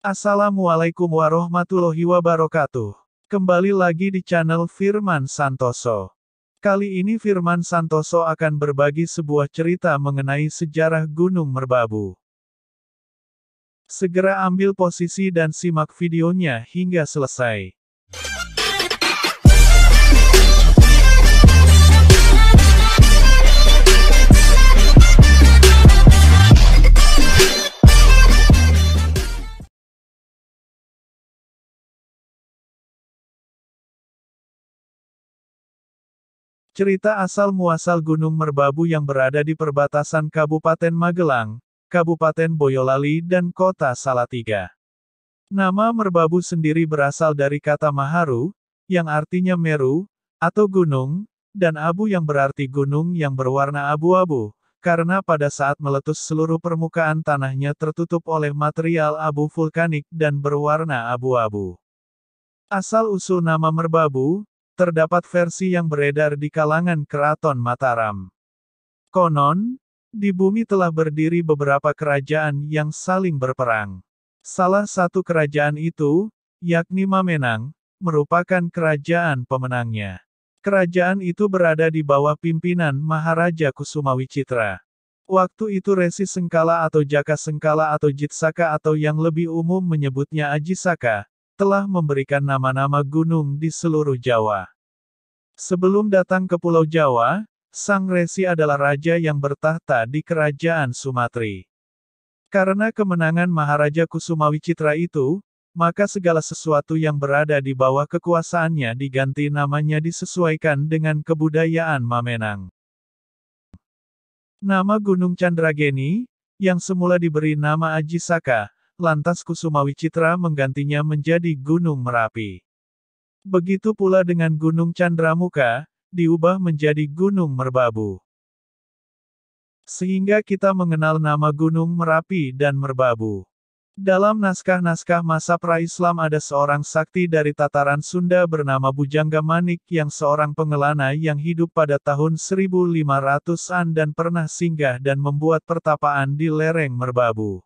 Assalamualaikum warahmatullahi wabarakatuh. Kembali lagi di channel Firman Santoso. Kali ini Firman Santoso akan berbagi sebuah cerita mengenai sejarah Gunung Merbabu. Segera ambil posisi dan simak videonya hingga selesai. Cerita asal-muasal Gunung Merbabu yang berada di perbatasan Kabupaten Magelang, Kabupaten Boyolali dan Kota Salatiga. Nama Merbabu sendiri berasal dari kata Maharu, yang artinya meru, atau gunung, dan abu yang berarti gunung yang berwarna abu-abu, karena pada saat meletus seluruh permukaan tanahnya tertutup oleh material abu vulkanik dan berwarna abu-abu. Asal-usul nama Merbabu, terdapat versi yang beredar di kalangan keraton Mataram. Konon, di bumi telah berdiri beberapa kerajaan yang saling berperang. Salah satu kerajaan itu, yakni Mamenang, merupakan kerajaan pemenangnya. Kerajaan itu berada di bawah pimpinan Maharaja Kusumawicitra. Waktu itu Resi Sengkala atau Jaka Sengkala atau Jitsaka atau yang lebih umum menyebutnya Ajisaka, telah memberikan nama-nama gunung di seluruh Jawa. Sebelum datang ke Pulau Jawa, Sang Resi adalah raja yang bertahta di Kerajaan Sumatera. Karena kemenangan Maharaja Kusuma Wicitra itu, maka segala sesuatu yang berada di bawah kekuasaannya diganti namanya disesuaikan dengan kebudayaan Mamenang. Nama Gunung Chandrageni, yang semula diberi nama Ajisaka, lantas Kusumawi Citra menggantinya menjadi Gunung Merapi. Begitu pula dengan Gunung Chandramuka diubah menjadi Gunung Merbabu. Sehingga kita mengenal nama Gunung Merapi dan Merbabu. Dalam naskah-naskah masa pra-Islam ada seorang sakti dari tataran Sunda bernama Bujangga Manik yang seorang pengelana yang hidup pada tahun 1500-an dan pernah singgah dan membuat pertapaan di lereng Merbabu.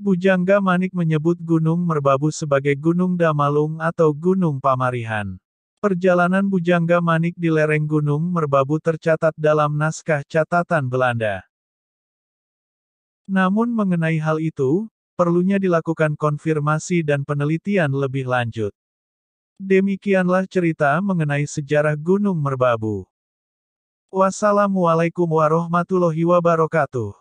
Bujangga Manik menyebut Gunung Merbabu sebagai Gunung Damalung atau Gunung Pamarihan. Perjalanan Bujangga Manik di lereng Gunung Merbabu tercatat dalam naskah catatan Belanda. Namun mengenai hal itu, perlunya dilakukan konfirmasi dan penelitian lebih lanjut. Demikianlah cerita mengenai sejarah Gunung Merbabu. Wassalamualaikum warahmatullahi wabarakatuh.